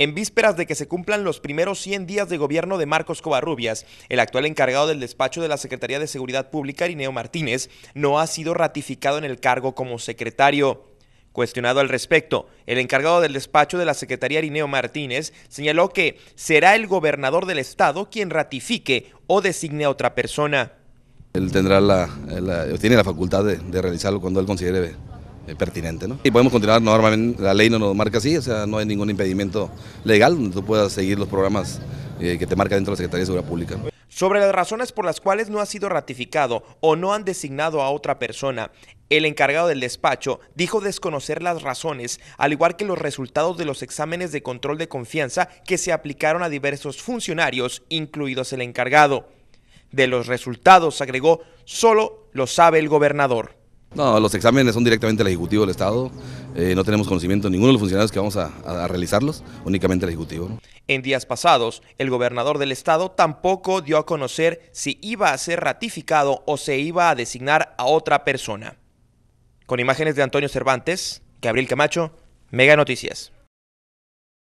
En vísperas de que se cumplan los primeros 100 días de gobierno de Marcos Covarrubias, el actual encargado del despacho de la Secretaría de Seguridad Pública, Arineo Martínez, no ha sido ratificado en el cargo como secretario. Cuestionado al respecto, el encargado del despacho de la Secretaría Arineo Martínez señaló que será el gobernador del estado quien ratifique o designe a otra persona. Él tendrá la, tiene la facultad de realizarlo cuando él considere eh, pertinente. ¿no? Y podemos continuar normalmente, la ley no nos marca así, o sea, no hay ningún impedimento legal donde tú puedas seguir los programas eh, que te marca dentro de la Secretaría de Seguridad Pública. Sobre las razones por las cuales no ha sido ratificado o no han designado a otra persona, el encargado del despacho dijo desconocer las razones, al igual que los resultados de los exámenes de control de confianza que se aplicaron a diversos funcionarios, incluidos el encargado. De los resultados, agregó, solo lo sabe el gobernador. No, los exámenes son directamente del Ejecutivo del Estado. Eh, no tenemos conocimiento de ninguno de los funcionarios que vamos a, realizarlos, únicamente el Ejecutivo. En días pasados, el gobernador del Estado tampoco dio a conocer si iba a ser ratificado o se iba a designar a otra persona. Con imágenes de Antonio Cervantes, Gabriel Camacho, Mega Noticias.